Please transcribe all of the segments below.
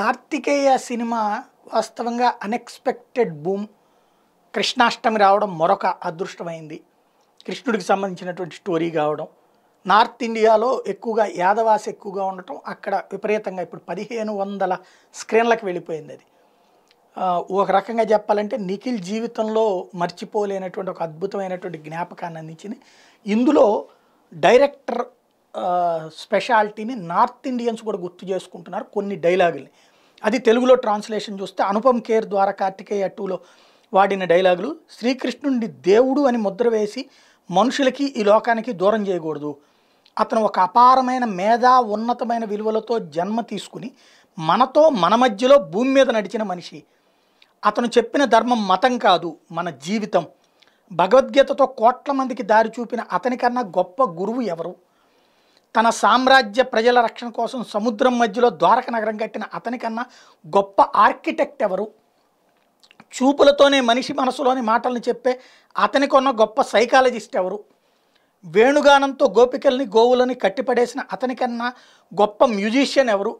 Karthikeya cinema వాస్తవంగా unexpected boom Krishnashtami రావడం మరొక అదృష్టమైంది కృష్ణుడికి సంబంధించినటువంటి స్టోరీ కావడం నార్త్ ఇండియాలో ఎక్కువగా యాదవాస ఎక్కువగా ఉండటం అక్కడ విపరీతంగా ఇప్పుడు పదిహేను వందల స్క్రీన్లకు వెళ్ళిపోయింది అది ఒక రకంగా చెప్పాలంటే నిఖిల్ జీవితంలో మర్చిపోలేనటువంటి ఒక అద్భుతమైనటువంటి జ్ఞాపకాన్ని అందించింది ఇందులో డైరెక్టర్ స్పెషాలిటీని నార్త్ ఇండియన్స్ కూడా గుర్తు చేసుకుంటున్నారు కొన్ని డైలాగులని అది తెలుగులో ట్రాన్స్లేషన్ చూస్తే అనుపమ్ కేర్ ద్వారా కార్తికేయ టూలో వాడిన డైలాగులు శ్రీకృష్ణుడిని దేవుడు అని ముద్ర వేసి మనుషులకి ఈ లోకానికి దూరం చేయకూడదు అతను ఒక అపారమైన మేధా ఉన్నతమైన విలువలతో జన్మ తీసుకుని మనతో మన మధ్యలో భూమి మీద నడిచిన మనిషి అతను చెప్పిన ధర్మం మతం కాదు మన జీవితం భగవద్గీతతో కోట్ల మందికి దారి చూపిన అతనికన్నా గొప్ప గురువు ఎవరు తన సామ్రాజ్య ప్రజల రక్షణ కోసం సముద్రం మధ్యలో ద్వారక నగరం కట్టిన అతనికన్నా గొప్ప ఆర్కిటెక్ట్ ఎవరు చూపులతోనే మనిషి మనసులోని మాటలను చెప్పే అతనికొన్న గొప్ప సైకాలజిస్ట్ ఎవరు వేణుగానంతో గోపికల్ని గోవులని కట్టిపడేసిన అతనికన్నా గొప్ప మ్యూజిషియన్ ఎవరు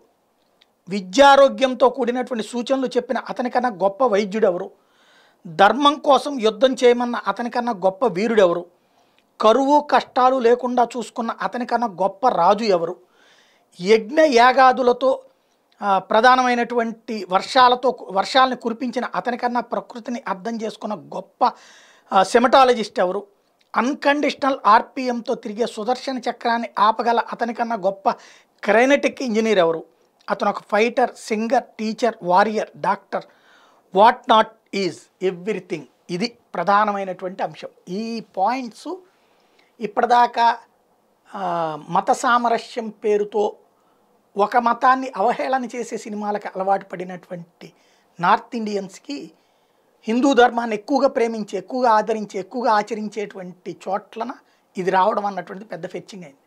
విద్యారోగ్యంతో కూడినటువంటి సూచనలు చెప్పిన అతనికన్నా గొప్ప వైద్యుడెవరు ధర్మం కోసం యుద్ధం చేయమన్న అతనికన్నా గొప్ప వీరుడెవరు కరువు కష్టాలు లేకుండా చూసుకున్న అతనికన్నా గొప్ప రాజు ఎవరు యజ్ఞ యాగాదులతో ప్రధానమైనటువంటి వర్షాలతో వర్షాలను కురిపించిన అతనికన్నా ప్రకృతిని అర్థం చేసుకున్న గొప్ప సెమటాలజిస్ట్ ఎవరు అన్కండిషనల్ ఆర్పిఎంతో తిరిగే సుదర్శన చక్రాన్ని ఆపగల అతనికన్నా గొప్ప క్రైనటిక్ ఇంజనీర్ ఎవరు అతను ఒక fighter singer teacher warrior doctor what not is everything ఇది ప్రధానమైనటువంటి అంశం ఈ పాయింట్స్ ఇప్పటిదాకా మత సామరస్యం పేరుతో ఒక మతాన్ని అవహేళన చేసే సినిమాలకు అలవాటు పడినటువంటి నార్త్ ఇండియన్స్కి హిందూ ధర్మాన్ని ఎక్కువగా ప్రేమించి ఎక్కువగా ఆదరించి ఎక్కువగా ఆచరించేటువంటి చోట్లన ఇది రావడం అన్నటువంటి పెద్ద ఫెచ్చింగ్ అయింది